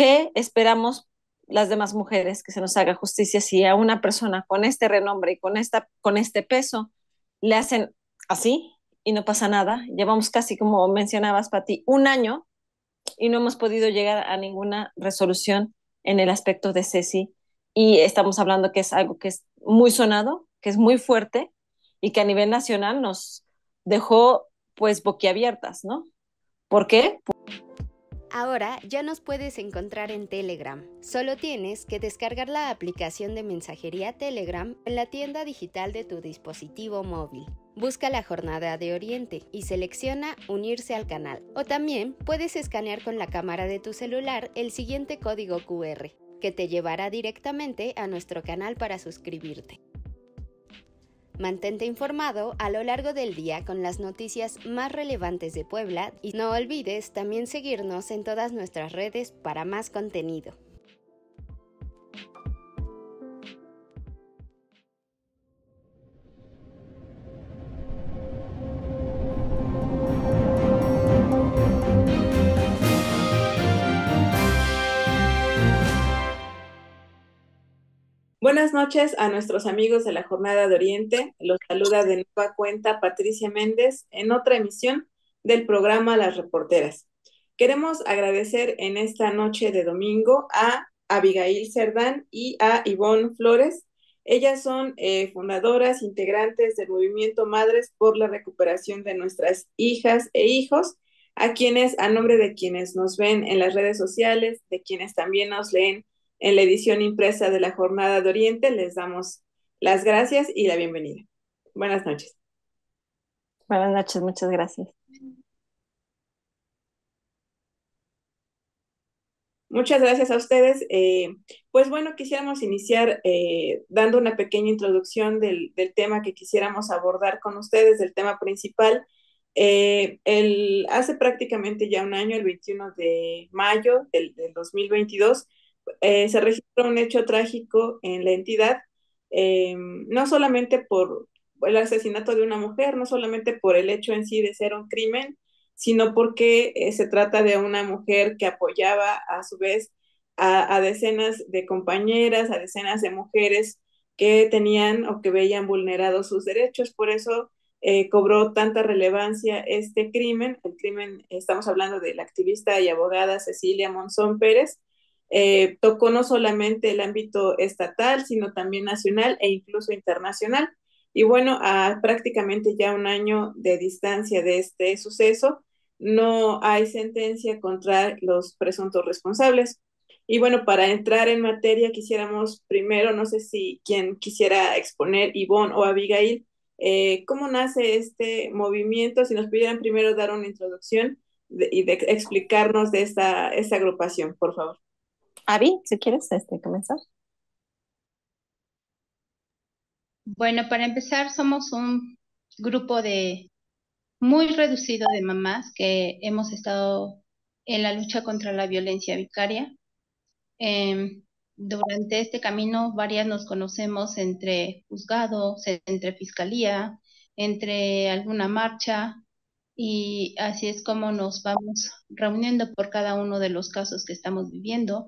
¿Qué esperamos las demás mujeres que se nos haga justicia si a una persona con este renombre y con, esta, con este peso le hacen así y no pasa nada? Llevamos casi, como mencionabas, Pati, un año y no hemos podido llegar a ninguna resolución en el aspecto de Ceci. Y estamos hablando que es algo que es muy sonado, que es muy fuerte y que a nivel nacional nos dejó pues boquiabiertas, ¿no? ¿Por qué? Ahora ya nos puedes encontrar en Telegram. Solo tienes que descargar la aplicación de mensajería Telegram en la tienda digital de tu dispositivo móvil. Busca la Jornada de Oriente y selecciona Unirse al canal. O también puedes escanear con la cámara de tu celular el siguiente código QR, que te llevará directamente a nuestro canal para suscribirte. Mantente informado a lo largo del día con las noticias más relevantes de Puebla y no olvides también seguirnos en todas nuestras redes para más contenido. noches a nuestros amigos de la Jornada de Oriente. Los saluda de nueva cuenta Patricia Méndez en otra emisión del programa Las Reporteras. Queremos agradecer en esta noche de domingo a Abigail Cerdán y a Ivonne Flores. Ellas son eh, fundadoras, integrantes del movimiento Madres por la Recuperación de Nuestras Hijas e Hijos, a quienes, a nombre de quienes nos ven en las redes sociales, de quienes también nos leen en la edición impresa de la Jornada de Oriente. Les damos las gracias y la bienvenida. Buenas noches. Buenas noches, muchas gracias. Muchas gracias a ustedes. Eh, pues bueno, quisiéramos iniciar eh, dando una pequeña introducción del, tema que quisiéramos abordar con ustedes, del tema principal. Eh, el, hace prácticamente ya un año, el 21 de mayo del, del 2022, eh, se registró un hecho trágico en la entidad, eh, no solamente por el asesinato de una mujer, no solamente por el hecho en sí de ser un crimen, sino porque eh, se trata de una mujer que apoyaba a su vez a, a, decenas de compañeras, a decenas de mujeres que tenían o que veían vulnerados sus derechos. Por eso cobró tanta relevancia este crimen. El crimen, estamos hablando de la activista y abogada Cecilia Monzón Pérez, eh, tocó no solamente el ámbito estatal, sino también nacional e incluso internacional. Y bueno, a prácticamente ya un año de distancia de este suceso, no hay sentencia contra los presuntos responsables. Y bueno, para entrar en materia, quisiéramos primero, no sé si quien quisiera exponer, Ivonne o Abigail, eh, cómo nace este movimiento, si nos pudieran primero dar una introducción y de, explicarnos de esta, esta agrupación, por favor. Avi, si quieres este, comenzar. Bueno, para empezar, somos un grupo de muy reducido de mamás que hemos estado en la lucha contra la violencia vicaria. Em, durante este camino, varias nos conocemos entre juzgados, entre fiscalía, entre alguna marcha, y así es como nos vamos reuniendo por cada uno de los casos que estamos viviendo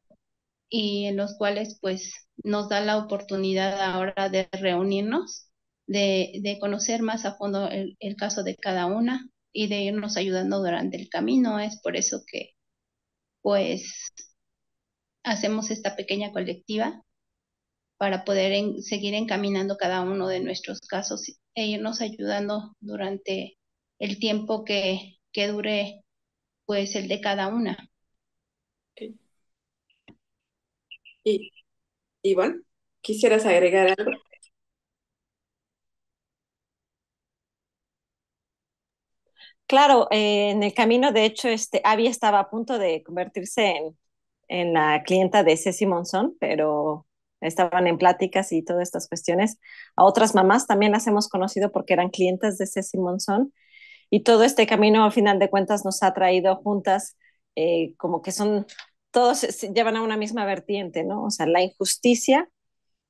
y en los cuales pues nos da la oportunidad ahora de reunirnos, de, conocer más a fondo el, caso de cada una y de irnos ayudando durante el camino. Es por eso que pues hacemos esta pequeña colectiva para poder seguir encaminando cada uno de nuestros casos e irnos ayudando durante el tiempo que, que dure pues el de cada una. Y, Iván, ¿quisieras agregar algo? Claro, eh, en el camino, de hecho, este, Abby estaba a punto de convertirse en, en la clienta de Ceci Monzón, pero estaban en pláticas y todas estas cuestiones. A otras mamás también las hemos conocido porque eran clientes de Ceci Monzón. Y todo este camino, al final de cuentas, nos ha traído juntas, eh, como que son todos llevan a una misma vertiente, ¿no? O sea, la injusticia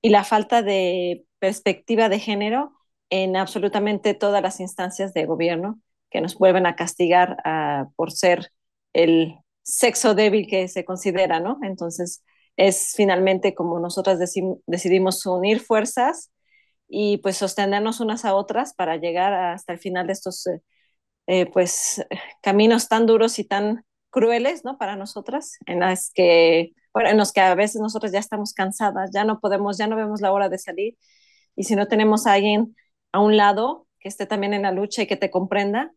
y la falta de perspectiva de género en absolutamente todas las instancias de gobierno que nos vuelven a castigar ah, por ser el sexo débil que se considera, ¿no? Entonces, es finalmente como nosotras decidimos unir fuerzas y pues sostenernos unas a otras para llegar hasta el final de estos eh, pues caminos tan duros y tan crueles, ¿no? Para nosotras, en las que, bueno, en que a veces nosotras ya estamos cansadas, ya no podemos, ya no vemos la hora de salir. Y si no tenemos a alguien a un lado que esté también en la lucha y que te comprenda,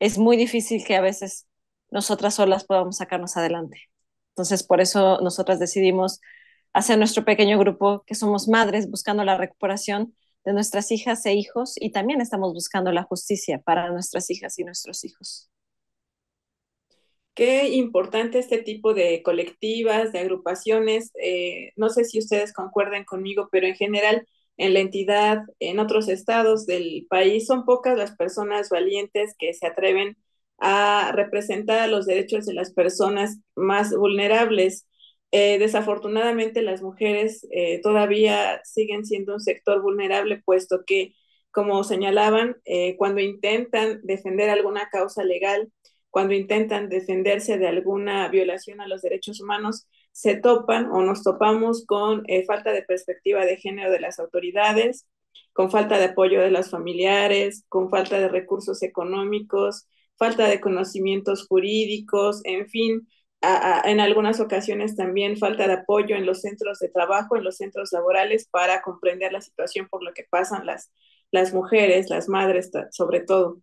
es muy difícil que a veces nosotras solas podamos sacarnos adelante. Entonces, por eso nosotras decidimos hacer nuestro pequeño grupo, que somos madres buscando la recuperación de nuestras hijas e hijos y también estamos buscando la justicia para nuestras hijas y nuestros hijos. Qué importante este tipo de colectivas, de agrupaciones. Eh, no sé si ustedes concuerden conmigo, pero en general en la entidad, en otros estados del país, son pocas las personas valientes que se atreven a representar los derechos de las personas más vulnerables. Eh, desafortunadamente las mujeres eh, todavía siguen siendo un sector vulnerable, puesto que, como señalaban, cuando intentan defender alguna causa legal, cuando intentan defenderse de alguna violación a los derechos humanos, se topan o nos topamos con eh, falta de perspectiva de género de las autoridades, con falta de apoyo de los familiares, con falta de recursos económicos, falta de conocimientos jurídicos, en fin, en algunas ocasiones también falta de apoyo en los centros de trabajo, en los centros laborales para comprender la situación por lo que pasan las mujeres, las madres sobre todo.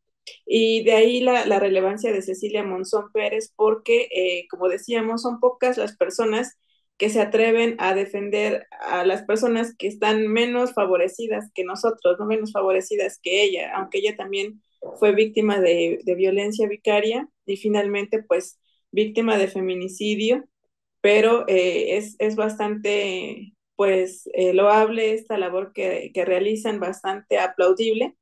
Y de ahí la, relevancia de Cecilia Monzón Pérez, porque, eh, como decíamos, son pocas las personas que se atreven a defender a las personas que están menos favorecidas que nosotros, no menos favorecidas que ella, aunque ella también fue víctima de, violencia vicaria y finalmente, pues, víctima de feminicidio, pero eh, es, bastante pues eh, loable esta labor que, que, realizan, bastante aplaudible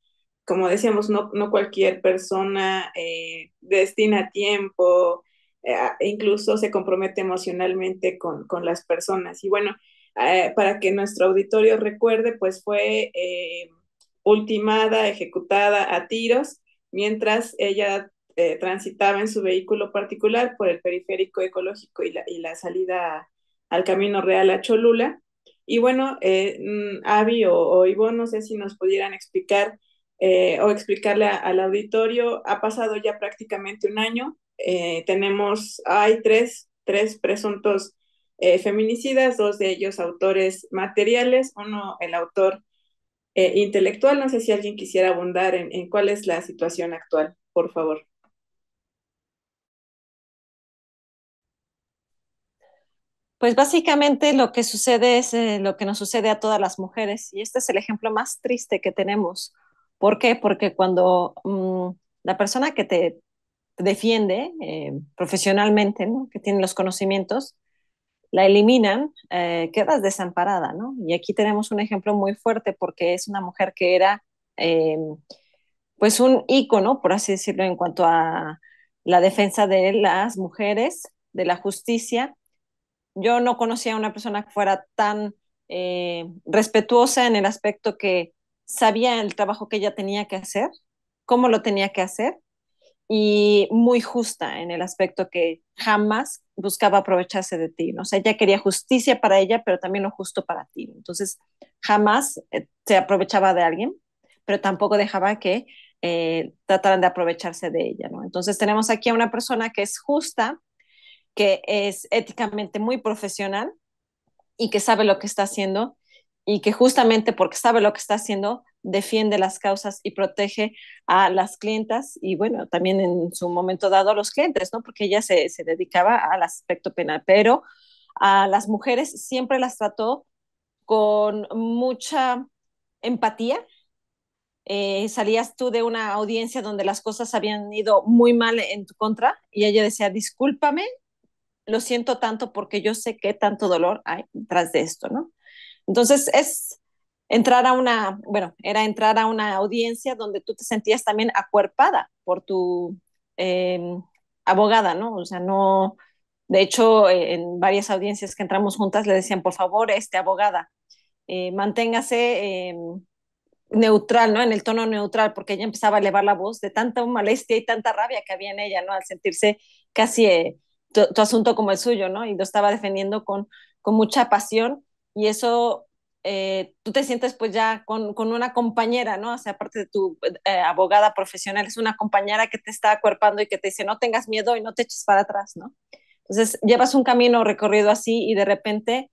como decíamos, no, no cualquier persona eh, destina tiempo, eh, incluso se compromete emocionalmente con, con las personas. Y bueno, eh, para que nuestro auditorio recuerde, pues fue ultimada, ejecutada a tiros, mientras ella transitaba en su vehículo particular por el periférico ecológico y la, y la salida al Camino Real a Cholula. Y bueno, mm, Avi o, o no sé si nos pudieran explicar eh, o explicarle al auditorio, ha pasado ya prácticamente un año, eh, tenemos, hay tres, presuntos eh, feminicidas, dos de ellos autores materiales, uno el autor intelectual, no sé si alguien quisiera abundar en, cuál es la situación actual, por favor. Pues básicamente lo que sucede es lo que nos sucede a todas las mujeres y este es el ejemplo más triste que tenemos. ¿Por qué? Porque cuando mm, la persona que te defiende eh, profesionalmente, que tiene los conocimientos, la eliminan, eh, quedas desamparada, ¿no? Y aquí tenemos un ejemplo muy fuerte porque es una mujer que era, eh, pues, un ícono, por así decirlo, en cuanto a la defensa de las mujeres, de la justicia. Yo no conocía a una persona que fuera tan respetuosa en el aspecto que sabía el trabajo que ella tenía que hacer, cómo lo tenía que hacer, y muy justa en el aspecto que jamás buscaba aprovecharse de ti. ¿no? O sea, ella quería justicia para ella, pero también lo justo para ti. Entonces, jamás eh, se aprovechaba de alguien, pero tampoco dejaba que eh, trataran de aprovecharse de ella. ¿no? Entonces, tenemos aquí a una persona que es justa, que es éticamente muy profesional y que sabe lo que está haciendo y que justamente porque sabe lo que está haciendo, defiende las causas y protege a las clientas y bueno, también en su momento dado a los clientes, ¿no? Porque ella se, dedicaba al aspecto penal, pero a las mujeres siempre las trató con mucha empatía. Eh, salías tú de una audiencia donde las cosas habían ido muy mal en tu contra y ella decía, discúlpame, lo siento tanto porque yo sé qué tanto dolor hay tras de esto, ¿no? Entonces es entrar a una, bueno, era entrar a una audiencia donde tú te sentías también acuerpada por tu em, abogada, ¿no? O sea, no, de hecho, eh, en varias audiencias que entramos juntas le decían, por favor, este abogada, eh, manténgase em, neutral, ¿no? En el tono neutral, porque ella empezaba a elevar la voz de tanta molestia y tanta rabia que había en ella, ¿no? Al sentirse casi eh, tu, asunto como el suyo, ¿no? Y lo estaba defendiendo con, con mucha pasión y eso eh, tú te sientes pues ya con, con, una compañera, ¿no? O sea, aparte de tu eh, abogada profesional, es una compañera que te está acuerpando y que te dice, no tengas miedo y no te eches para atrás, ¿no? Entonces, llevas un camino recorrido así y de repente,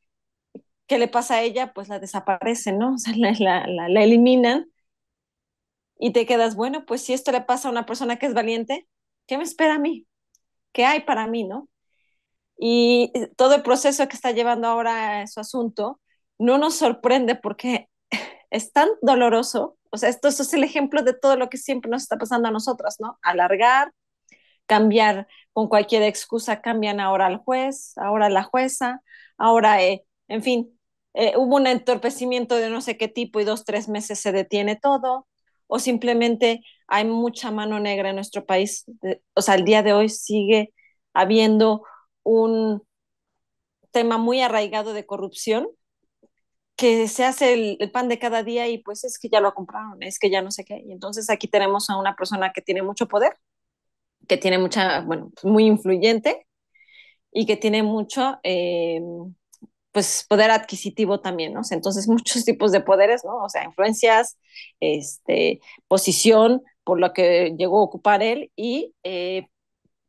¿qué le pasa a ella? Pues la desaparece, ¿no? O sea, la eliminan y te quedas, bueno, pues si esto le pasa a una persona que es valiente, ¿qué me espera a mí? ¿Qué hay para mí, no? y eh, todo el proceso que está llevando ahora su asunto no nos sorprende porque es tan doloroso. O sea, esto, es el ejemplo de todo lo que siempre nos está pasando a nosotras, ¿no? Alargar, cambiar con cualquier excusa, cambian ahora al juez, ahora la jueza, ahora, eh, en fin, eh, hubo un entorpecimiento de no sé qué tipo y dos, tres meses se detiene todo, o simplemente hay mucha mano negra en nuestro país. O sea, el día de hoy sigue habiendo un tema muy arraigado de corrupción que se hace el, pan de cada día y pues es que ya lo compraron, es que ya no sé qué. Y entonces aquí tenemos a una persona que tiene mucho poder, que tiene mucha, bueno, muy influyente y que tiene mucho, eh, pues, poder adquisitivo también, ¿no? entonces muchos tipos de poderes, ¿no? O sea, influencias, este, posición por lo que llegó a ocupar él y, eh,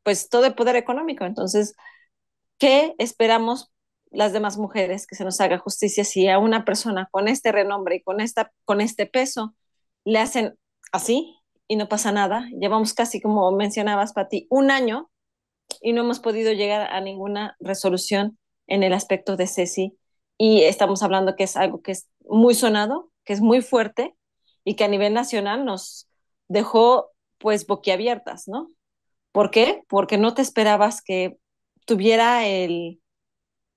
pues, todo el poder económico. Entonces, ¿Qué esperamos las demás mujeres que se nos haga justicia si a una persona con este renombre y con, esta, con este peso le hacen así y no pasa nada? Llevamos casi, como mencionabas, Pati, un año y no hemos podido llegar a ninguna resolución en el aspecto de Ceci. Y estamos hablando que es algo que es muy sonado, que es muy fuerte y que a nivel nacional nos dejó pues boquiabiertas, ¿no? ¿Por qué? Porque no te esperabas que tuviera el,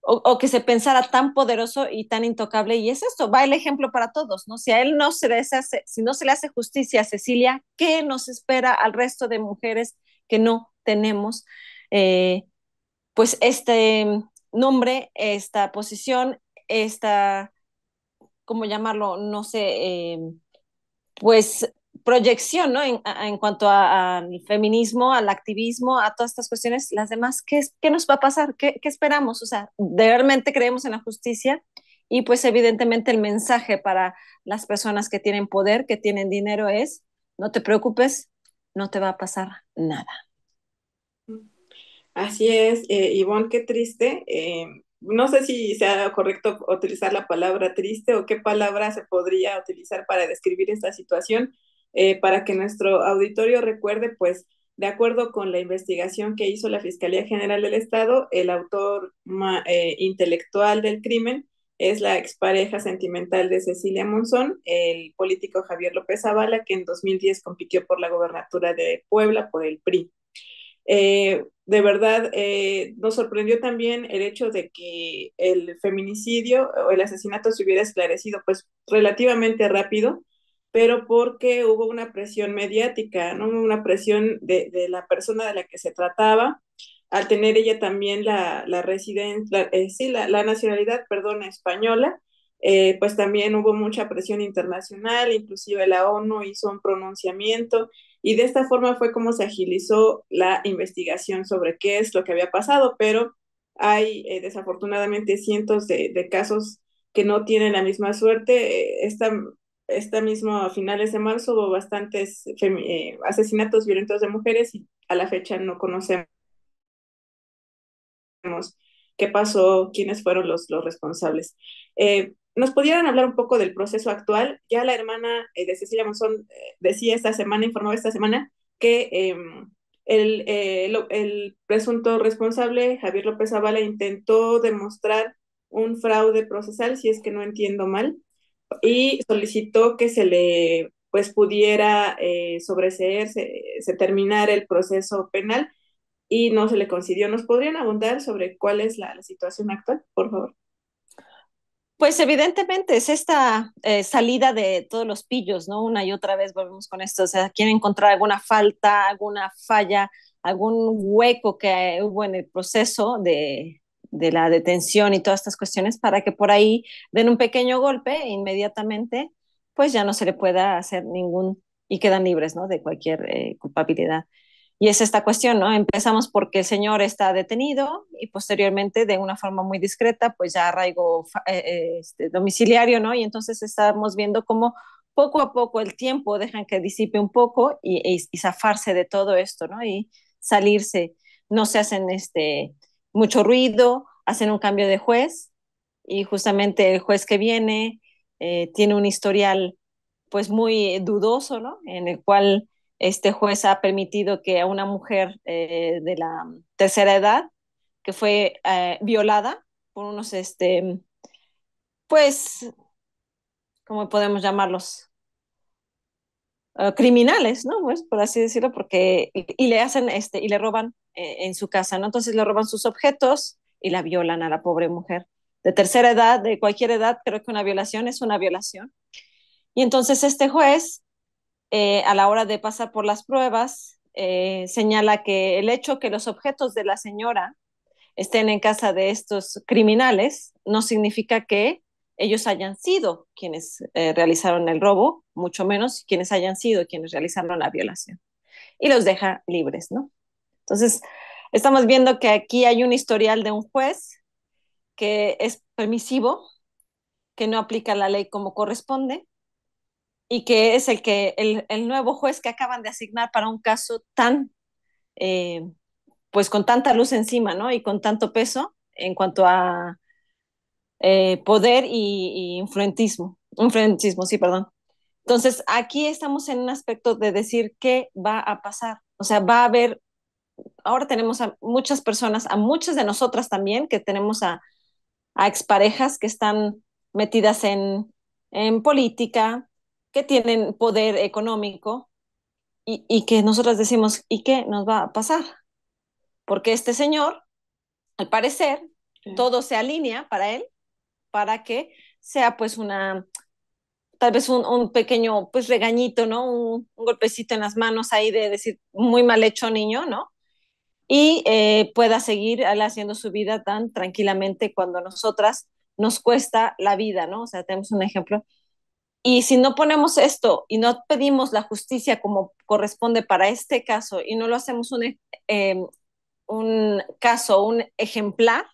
o, que se pensara tan poderoso y tan intocable. Y es esto, va el ejemplo para todos, ¿no? Si a él no se hace, si no se le hace justicia a Cecilia, ¿qué nos espera al resto de mujeres que no tenemos? Eh, pues este nombre, esta posición, esta, ¿cómo llamarlo? No sé, eh, pues proyección, ¿no? En, cuanto al feminismo, al activismo, a todas estas cuestiones, las demás, ¿qué, nos va a pasar? ¿Qué, esperamos? O sea, ¿de ¿realmente creemos en la justicia? Y pues evidentemente el mensaje para las personas que tienen poder, que tienen dinero es, no te preocupes, no te va a pasar nada. Así es, eh, Ivonne, qué triste. Eh, no sé si sea correcto utilizar la palabra triste o qué palabra se podría utilizar para describir esta situación, eh, para que nuestro auditorio recuerde, pues, de acuerdo con la investigación que hizo la Fiscalía General del Estado, el autor eh, intelectual del crimen es la expareja sentimental de Cecilia Monzón, el político Javier López Zavala, que en 2010 compitió por la gobernatura de Puebla por el PRI. Eh, de verdad, nos sorprendió también el hecho de que el feminicidio o el asesinato se hubiera esclarecido pues relativamente rápido, pero porque hubo una presión mediática, ¿no? Una presión de, de la persona de la que se trataba, al tener ella también la, la residencia, eh, sí, la, la, nacionalidad, perdón, española, eh, pues también hubo mucha presión internacional, inclusive la ONU hizo un pronunciamiento y de esta forma fue como se agilizó la investigación sobre qué es lo que había pasado, pero hay eh, desafortunadamente cientos de, de, casos que no tienen la misma suerte. Esta esta mismo a finales de marzo hubo bastantes eh, asesinatos violentos de mujeres y a la fecha no conocemos qué pasó, quiénes fueron los, los responsables. Eh, ¿Nos pudieran hablar un poco del proceso actual? Ya la hermana eh, de Cecilia Monzón decía esta semana, informó esta semana, que em, el, presunto responsable, Javier López Zavala, intentó demostrar un fraude procesal, si es que no entiendo mal, y solicitó que se le pues pudiera eh, sobreseer, se, terminara el proceso penal y no se le concedió. ¿Nos podrían abundar sobre cuál es la, situación actual, por favor? Pues evidentemente es esta eh, salida de todos los pillos, ¿no? Una y otra vez volvemos con esto, o sea, quieren encontrar alguna falta, alguna falla, algún hueco que hubo en el proceso de, de la detención y todas estas cuestiones para que por ahí den un pequeño golpe e inmediatamente pues ya no se le pueda hacer ningún y quedan libres ¿no? de cualquier eh, culpabilidad. Y es esta cuestión, ¿no? Empezamos porque el señor está detenido y posteriormente de una forma muy discreta pues ya arraigo eh, eh, este, domiciliario, ¿no? Y entonces estamos viendo cómo poco a poco el tiempo dejan que disipe un poco y zafarse de todo esto, ¿no? Y salirse, no se hacen este, mucho ruido, hacen un cambio de juez y justamente el juez que viene eh, tiene un historial pues muy dudoso, ¿no? En el cual este juez ha permitido que a una mujer eh, de la tercera edad que fue eh, violada por unos, este, pues, ¿cómo podemos llamarlos? Ah, criminales, ¿no? Pues, por así decirlo, porque y, le hacen este y le roban eh, en su casa, ¿no? Entonces le roban sus objetos y la violan a la pobre mujer. De tercera edad, de cualquier edad, creo que una violación es una violación. Y entonces este juez, eh, a la hora de pasar por las pruebas, eh, señala que el hecho que los objetos de la señora estén en casa de estos criminales no significa que ellos hayan sido quienes eh, realizaron el robo, mucho menos quienes hayan sido quienes realizaron la violación. Y los deja libres, ¿no? Entonces, estamos viendo que aquí hay un historial de un juez que es permisivo, que no aplica la ley como corresponde y que es el, que, el, nuevo juez que acaban de asignar para un caso tan, eh, pues con tanta luz encima, ¿no? Y con tanto peso en cuanto a eh, poder y, influentismo, influentismo, sí, perdón. Entonces, aquí estamos en un aspecto de decir qué va a pasar. O sea, va a haber, ahora tenemos a muchas personas, a muchas de nosotras también, que tenemos a, a exparejas que están metidas en, en, política, que tienen poder económico y, y que nosotras decimos, ¿y qué nos va a pasar? Porque este señor, al parecer, todo se alinea para él para que sea pues una, tal vez un, pequeño pues regañito, ¿no? Un, golpecito en las manos ahí de decir, muy mal hecho niño, ¿no? Y eh, pueda seguir haciendo su vida tan tranquilamente cuando nosotras nos cuesta la vida, ¿no? O sea, tenemos un ejemplo. Y si no ponemos esto y no pedimos la justicia como corresponde para este caso y no lo hacemos un, eh, em, un caso, un ejemplar,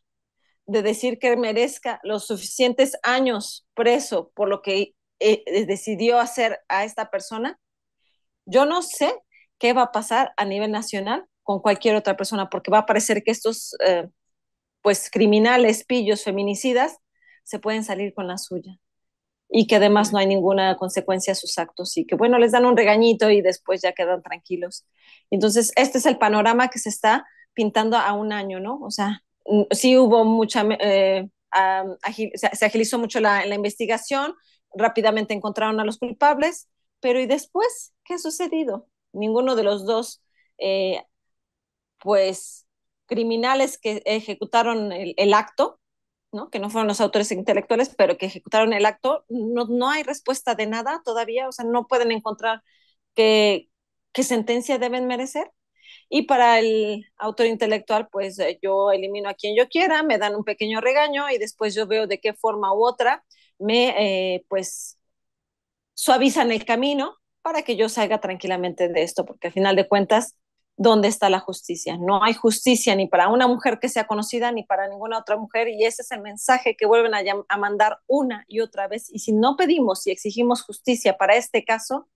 de decir que merezca los suficientes años preso por lo que eh, eh, decidió hacer a esta persona, yo no sé qué va a pasar a nivel nacional con cualquier otra persona, porque va a parecer que estos eh, pues criminales, pillos, feminicidas, se pueden salir con la suya y que además no hay ninguna consecuencia a sus actos y que bueno, les dan un regañito y después ya quedan tranquilos. Entonces, este es el panorama que se está pintando a un año, ¿no? O sea, Mm, sí hubo mucha, eh, se, agilizó mucho la, investigación, rápidamente encontraron a los culpables, pero ¿y después qué ha sucedido? Ninguno de los dos, eh, pues, criminales que ejecutaron el, acto, ¿no? que no fueron los autores intelectuales, pero que ejecutaron el acto, no, no hay respuesta de nada todavía, o sea, no pueden encontrar qué sentencia deben merecer. Y para el autor intelectual, pues eh, yo elimino a quien yo quiera, me dan un pequeño regaño y después yo veo de qué forma u otra me, eh, pues, suavizan el camino para que yo salga tranquilamente de esto, porque al final de cuentas, ¿dónde está la justicia? No hay justicia ni para una mujer que sea conocida ni para ninguna otra mujer y ese es el mensaje que vuelven a, a mandar una y otra vez. Y si no pedimos y exigimos justicia para este caso,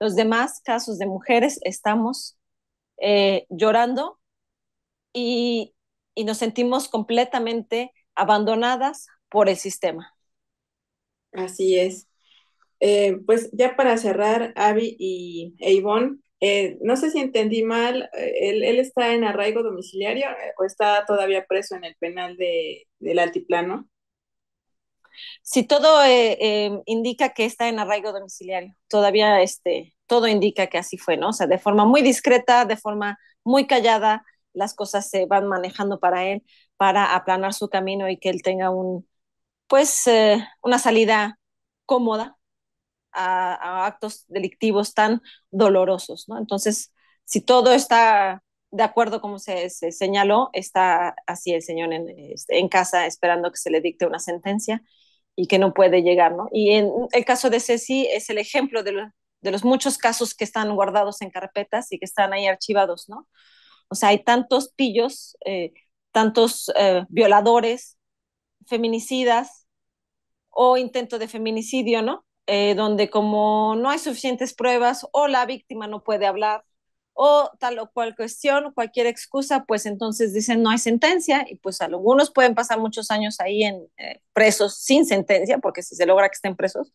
los demás casos de mujeres estamos eh, llorando y, y nos sentimos completamente abandonadas por el sistema. Así es. Eh, pues ya para cerrar, Abby y Avon, e eh, no sé si entendí mal, ¿él, él está en arraigo domiciliario o está todavía preso en el penal de, del altiplano? Si sí, todo indica que está en arraigo domiciliario, todavía este, todo indica que así fue, ¿no? O sea, de forma muy discreta, de forma muy callada, las cosas se van manejando para él, para aplanar su camino y que él tenga un, pues, eh, una salida cómoda a, actos delictivos tan dolorosos, ¿no? Entonces, si todo está de acuerdo como se, señaló, está así el señor este, en, casa esperando que se le dicte una sentencia y que no puede llegar, ¿no? Y en el caso de Ceci es el ejemplo de, lo, de los muchos casos que están guardados en carpetas y que están ahí archivados, ¿no? O sea, hay tantos pillos, eh, tantos eh, violadores, feminicidas o intento de feminicidio, ¿no? Eh, donde como no hay suficientes pruebas o la víctima no puede hablar o tal o cual cuestión, cualquier excusa, pues entonces dicen no hay sentencia y pues algunos pueden pasar muchos años ahí en presos sin sentencia, porque si se logra que estén presos,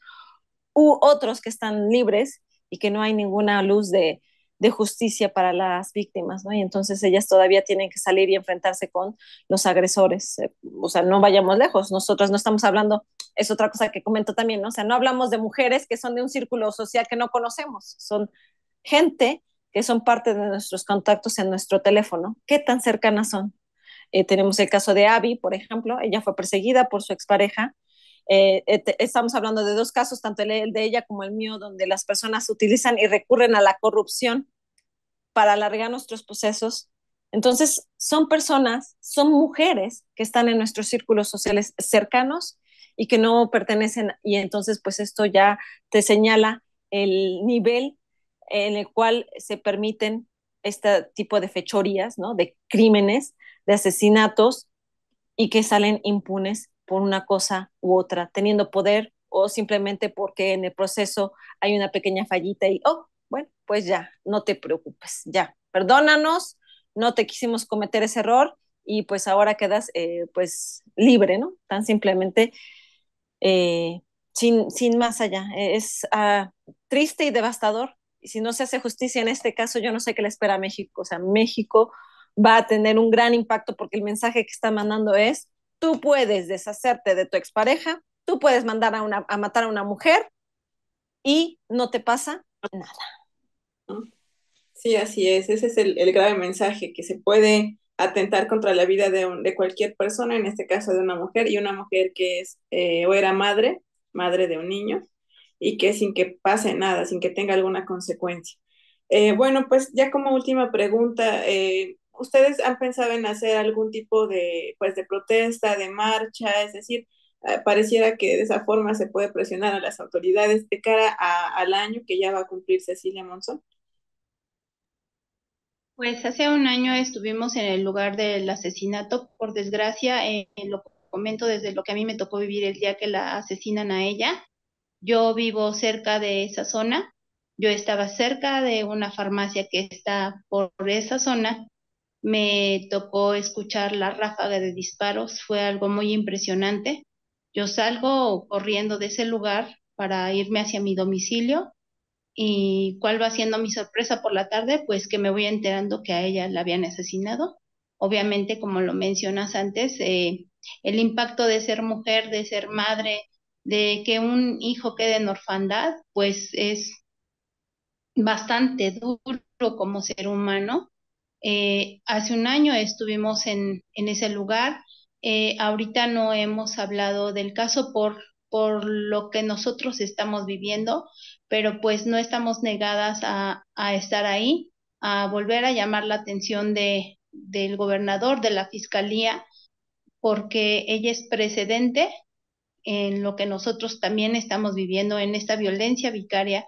u otros que están libres y que no hay ninguna luz de, de justicia para las víctimas, ¿no? Y entonces ellas todavía tienen que salir y enfrentarse con los agresores. Eh, o sea, no vayamos lejos, nosotros no estamos hablando, es otra cosa que comento también, ¿no? O sea, no hablamos de mujeres que son de un círculo social que no conocemos, son gente que son parte de nuestros contactos en nuestro teléfono. ¿Qué tan cercanas son? Eh, tenemos el caso de Abby, por ejemplo, ella fue perseguida por su expareja eh, eh, estamos hablando de dos casos, tanto el de ella como el mío, donde las personas utilizan y recurren a la corrupción para alargar nuestros procesos. Entonces, son personas, son mujeres que están en nuestros círculos sociales cercanos y que no pertenecen, y entonces pues esto ya te señala el nivel en el cual se permiten este tipo de fechorías, ¿no? De crímenes, de asesinatos y que salen impunes por una cosa u otra, teniendo poder o simplemente porque en el proceso hay una pequeña fallita y, oh, bueno, pues ya, no te preocupes, ya, perdónanos, no te quisimos cometer ese error y pues ahora quedas eh, pues libre, ¿no? Tan simplemente eh, sin, sin más allá. Es ah, triste y devastador. Y si no se hace justicia en este caso, yo no sé qué le espera a México. O sea, México va a tener un gran impacto porque el mensaje que está mandando es tú puedes deshacerte de tu expareja, tú puedes mandar a, una, a matar a una mujer y no te pasa nada. Sí, así es. Ese es el, grave mensaje, que se puede atentar contra la vida de, cualquier persona, en este caso de una mujer, y una mujer que es eh, o era madre, madre de un niño, y que sin que pase nada, sin que tenga alguna consecuencia. Eh, bueno, pues ya como última pregunta, eh, ustedes han pensado en hacer algún tipo de, pues, de protesta, de marcha, es decir, eh, pareciera que de esa forma se puede presionar a las autoridades de cara al año que ya va a cumplir Cecilia Monzón. Pues hace un año estuvimos en el lugar del asesinato, por desgracia, eh, lo comento desde lo que a mí me tocó vivir el día que la asesinan a ella. Yo vivo cerca de esa zona, yo estaba cerca de una farmacia que está por esa zona me tocó escuchar la ráfaga de disparos, fue algo muy impresionante. Yo salgo corriendo de ese lugar para irme hacia mi domicilio y cuál va siendo mi sorpresa por la tarde, pues que me voy enterando que a ella la habían asesinado. Obviamente, como lo mencionas antes, eh, el impacto de ser mujer, de ser madre, de que un hijo quede en orfandad, pues es bastante duro como ser humano eh, hace un año estuvimos en, ese lugar. Eh, ahorita no hemos hablado del caso por, lo que nosotros estamos viviendo, pero pues no estamos negadas a, estar ahí, a volver a llamar la atención del gobernador, de la fiscalía, porque ella es precedente en lo que nosotros también estamos viviendo, en esta violencia vicaria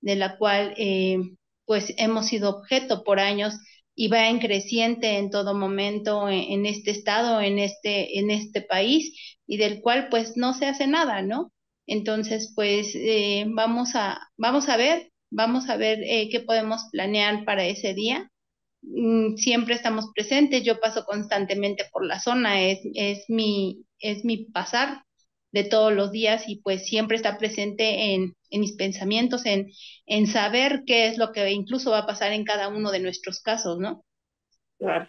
de la cual eh, pues hemos sido objeto por años y va en creciente en todo momento e-, en, este estado, en este, en este país y del cual pues no se hace nada, ¿no? Entonces pues eh, vamos, a, vamos a ver, vamos a ver eh, qué podemos planear para ese día. Mm, siempre estamos presentes, yo paso constantemente por la zona, es, es, mi, es mi pasar de todos los días y pues siempre está presente en, mis pensamientos, en, en saber qué es lo que incluso va a pasar en cada uno de nuestros casos, ¿no? Claro.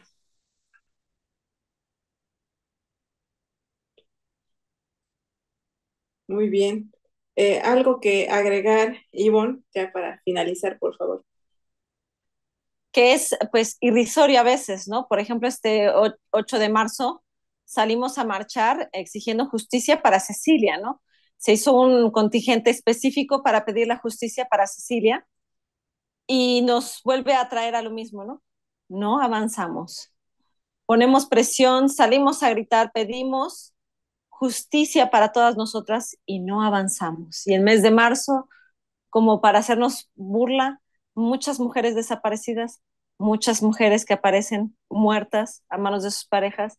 Muy bien. Eh, ¿Algo que agregar, Ivonne, ya para finalizar, por favor? Que es, pues, irrisorio a veces, ¿no? Por ejemplo, este 8 de marzo, salimos a marchar exigiendo justicia para Cecilia, ¿no? Se hizo un contingente específico para pedir la justicia para Cecilia y nos vuelve a traer a lo mismo, ¿no? No avanzamos. Ponemos presión, salimos a gritar, pedimos justicia para todas nosotras y no avanzamos. Y en mes de marzo, como para hacernos burla, muchas mujeres desaparecidas, muchas mujeres que aparecen muertas a manos de sus parejas,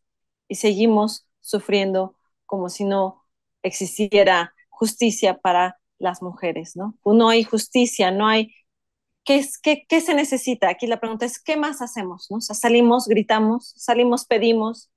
y seguimos sufriendo como si no existiera justicia para las mujeres, ¿no? No hay justicia, no hay... ¿Qué, qué, qué se necesita? Aquí la pregunta es, ¿qué más hacemos? ¿no? salimos, gritamos, salimos, pedimos,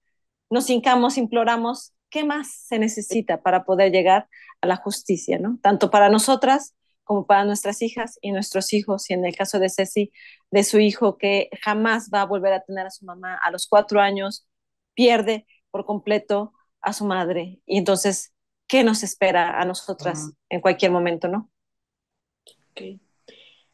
nos hincamos, imploramos. ¿Qué más se necesita para poder llegar a la justicia, ¿no? Tanto para nosotras como para nuestras hijas y nuestros hijos, y en el caso de Ceci, de su hijo que jamás va a volver a tener a su mamá a los cuatro años, pierde por completo a su madre. Y entonces, ¿qué nos espera a nosotras en cualquier momento, no?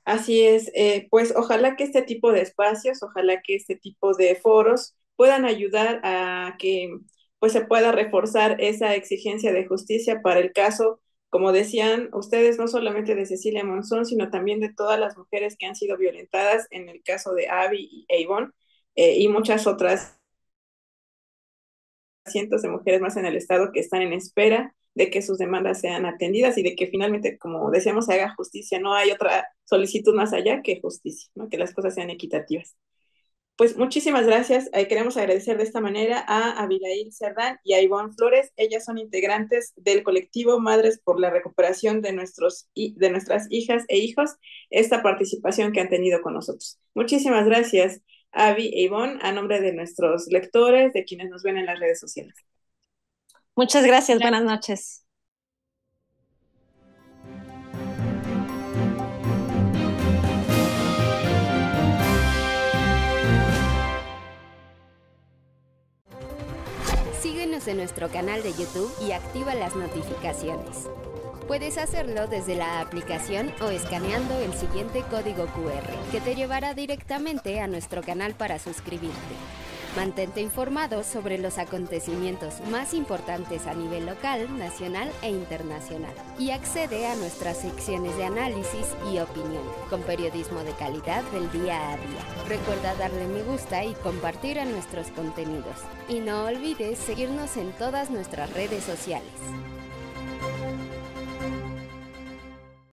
Así es, eh, pues ojalá que este tipo de espacios, ojalá que este tipo de foros puedan ayudar a que pues se pueda reforzar esa exigencia de justicia para el caso, como decían ustedes, no solamente de Cecilia Monzón, sino también de todas las mujeres que han sido violentadas en el caso de Abby y Avon eh, y muchas otras cientos de mujeres más en el estado que están en espera de que sus demandas sean atendidas y de que finalmente, como decíamos, se haga justicia. No hay otra solicitud más allá que justicia, ¿no? que las cosas sean equitativas. Pues muchísimas gracias. Eh, queremos agradecer de esta manera a Abigail Cerdán y a Ivonne Flores. Ellas son integrantes del colectivo Madres por la Recuperación de, nuestros, de nuestras hijas e hijos, esta participación que han tenido con nosotros. Muchísimas gracias. Avi e Ivonne, a nombre de nuestros lectores, de quienes nos ven en las redes sociales. Muchas gracias, buenas noches. Síguenos en nuestro canal de YouTube y activa las notificaciones. Puedes hacerlo desde la aplicación o escaneando el siguiente código QR, que te llevará directamente a nuestro canal para suscribirte. Mantente informado sobre los acontecimientos más importantes a nivel local, nacional e internacional. Y accede a nuestras secciones de análisis y opinión, con periodismo de calidad del día a día. Recuerda darle me gusta y compartir nuestros contenidos. Y no olvides seguirnos en todas nuestras redes sociales.